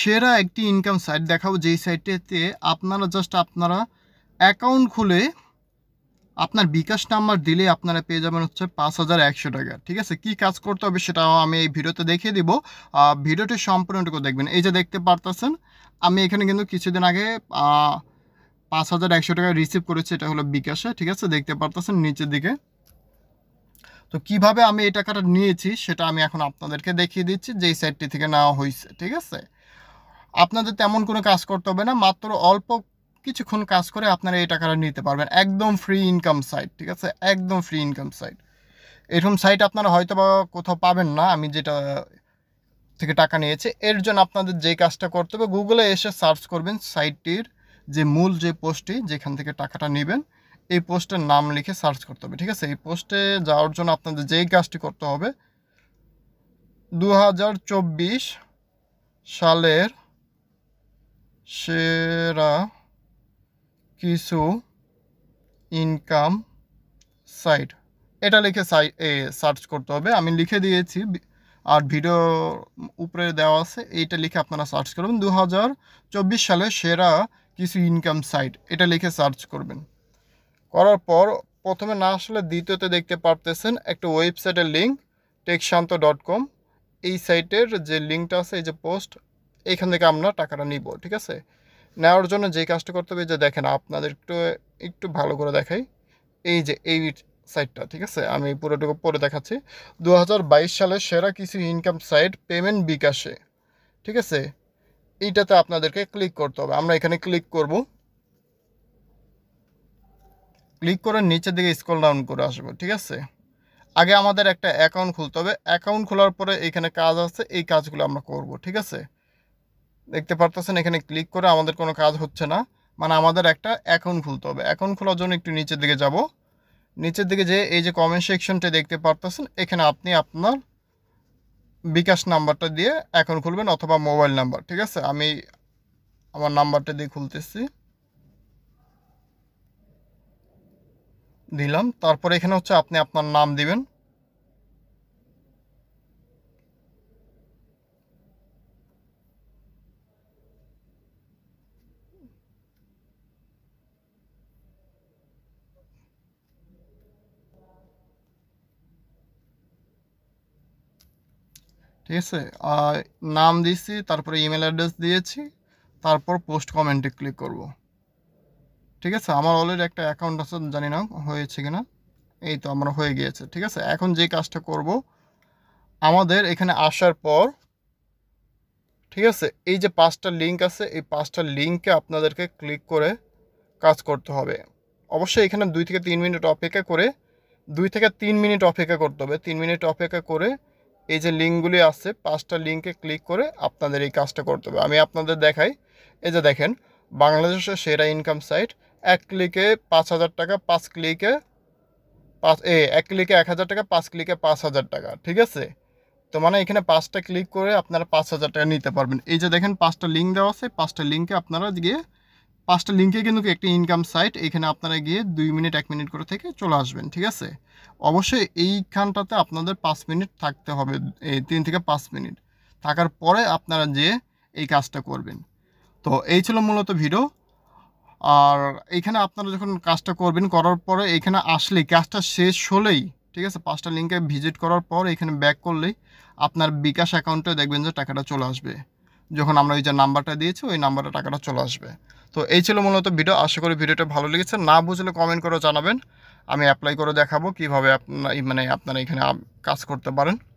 সেরা একটি income site দেখাবো যেই সাইটটিতে আপনারা জাস্ট আপনারা অ্যাকাউন্ট খুলে আপনার বিকাশ নাম্বার দিলে আপনারা পেয়ে যাবেন হচ্ছে পাঁচ হাজার একশো টাকা ঠিক আছে কি কাজ করতে হবে সেটাও আমি এই ভিডিওতে দেখিয়ে দিব ভিডিওটি সম্পূর্ণটুকু দেখবেন এই যে দেখতে পারতেছেন আমি এখানে কিন্তু কিছুদিন আগে পাঁচ হাজার একশো টাকা রিসিভ করেছি এটা হলো বিকাশে ঠিক আছে দেখতে পারতেছেন নিচের দিকে তো কিভাবে আমি এই টাকাটা নিয়েছি সেটা আমি এখন আপনাদেরকে দেখিয়ে দিচ্ছি যেই সাইটটি থেকে নেওয়া হয়েছে ঠিক আছে আপনাদের তেমন কোনো কাজ করতে হবে না মাত্র অল্প কিছুক্ষণ কাজ করে আপনারা এই টাকাটা নিতে পারবেন একদম ফ্রি ইনকাম সাইট ঠিক আছে একদম ফ্রি ইনকাম সাইট এরকম সাইট আপনারা হয়তো বা কোথাও পাবেন না আমি যেটা থেকে টাকা নিয়েছে এর জন্য আপনাদের যে কাজটা করতে হবে গুগলে এসে সার্চ করবেন সাইটটির যে মূল যে পোস্টটি যেখান থেকে টাকাটা নেবেন এই পোস্টের নাম লিখে সার্চ করতে হবে ঠিক আছে এই পোস্টে যাওয়ার জন্য আপনাদের যেই কাজটি করতে হবে দু সালের সেরা কিছু ইনকাম সাইট এটা লিখে সাই সার্চ করতে হবে আমি লিখে দিয়েছি আর ভিডিও উপরে দেওয়া আছে এইটা লিখে আপনারা সার্চ করবেন দু সালে সেরা কিছু ইনকাম সাইট এটা লিখে সার্চ করবেন করার পর প্রথমে না আসলে দ্বিতীয়তে দেখতে পারতেছেন একটা ওয়েবসাইটের লিঙ্ক টেকশান্ত ডট কম এই সাইটের যে লিঙ্কটা আছে এই যে পোস্ট এইখান থেকে আমরা টাকাটা নিব ঠিক আছে নেওয়ার জন্য যে কাজটা করতে হবে যে দেখেন আপনাদের একটু একটু ভালো করে দেখাই এই যে এই সাইটটা ঠিক আছে আমি পুরোটুকু পরে দেখাচ্ছি দু সালে সেরা কিছু ইনকাম সাইট পেমেন্ট বিকাশে ঠিক আছে এইটাতে আপনাদেরকে ক্লিক করতে হবে আমরা এখানে ক্লিক করব ক্লিক করে নিচের দিকে স্কল ডাউন করে আসবো ঠিক আছে আগে আমাদের একটা অ্যাকাউন্ট খুলতে হবে অ্যাকাউন্ট খোলার পরে এখানে কাজ আছে এই কাজগুলো আমরা করব ঠিক আছে দেখতে পারতেছেন এখানে ক্লিক করে আমাদের কোনো কাজ হচ্ছে না মানে আমাদের একটা অ্যাকাউন্ট খুলতে হবে অ্যাকাউন্ট খোলার জন্য একটু নিচের দিকে যাব নিচের দিকে যে এই যে কমেন্ট সেকশনটা দেখতে পারতেছেন এখানে আপনি আপনার বিকাশ নাম্বারটা দিয়ে অ্যাকাউন্ট খুলবেন অথবা মোবাইল নাম্বার ঠিক আছে আমি আমার নাম্বারটা দিয়ে খুলতেছি দিলাম তারপরে এখানে হচ্ছে আপনি আপনার নাম দিবেন ঠিক আছে নাম দিয়েছি তারপরে ইমেল অ্যাড্রেস দিয়েছি তারপর পোস্ট কমেন্টে ক্লিক করব ঠিক আছে আমার অলরেডি একটা অ্যাকাউন্ট আছে জানি না হয়েছে কিনা এই তো আমার হয়ে গিয়েছে ঠিক আছে এখন যে কাজটা করব আমাদের এখানে আসার পর ঠিক আছে এই যে পাঁচটা লিঙ্ক আছে এই পাঁচটা লিঙ্কে আপনাদেরকে ক্লিক করে কাজ করতে হবে অবশ্যই এখানে দুই থেকে তিন মিনিট অপেক্ষা করে দুই থেকে তিন মিনিট অপেক্ষা করতে হবে তিন মিনিট অপেক্ষা করে এই যে লিঙ্কগুলি আছে পাঁচটা লিঙ্কে ক্লিক করে আপনাদের এই কাজটা করতে হবে আমি আপনাদের দেখাই এই যে দেখেন বাংলাদেশের সেরা ইনকাম সাইট এক ক্লিকে পাঁচ হাজার টাকা পাঁচ ক্লিকে পাঁচ এ এক ক্লিকে এক হাজার টাকা পাঁচ ক্লিকে পাঁচ হাজার টাকা ঠিক আছে তো মানে এখানে পাঁচটা ক্লিক করে আপনারা পাঁচ হাজার টাকা নিতে পারবেন এই যে দেখেন পাঁচটা লিঙ্ক দেওয়া আছে পাঁচটা লিঙ্কে আপনারা গিয়ে পাঁচটা লিঙ্কে কিন্তু একটি ইনকাম সাইট এখানে আপনারা গিয়ে দুই মিনিট এক মিনিট করে থেকে চলে আসবেন ঠিক আছে অবশ্যই এইখানটাতে আপনাদের পাঁচ মিনিট থাকতে হবে এই তিন থেকে পাঁচ মিনিট থাকার পরে আপনারা যে এই কাজটা করবেন তো এই ছিল মূলত ভিডিও আর এইখানে আপনারা যখন কাজটা করবেন করার পরে এইখানে আসলেই কাজটা শেষ হলেই ঠিক আছে পাঁচটা লিঙ্কে ভিজিট করার পর এখানে ব্যাক করলেই আপনার বিকাশ অ্যাকাউন্টে দেখবেন যে টাকাটা চলে আসবে যখন আমরা ওই যে নাম্বারটা দিয়েছি ওই নাম্বারে টাকাটা চলে আসবে তো এই ছিল মূলত ভিডিও আশা করি ভিডিওটা ভালো লেগেছে না বুঝলে কমেন্ট করে জানাবেন আমি অ্যাপ্লাই করে দেখাবো কীভাবে আপনার মানে আপনারা এখানে কাজ করতে পারেন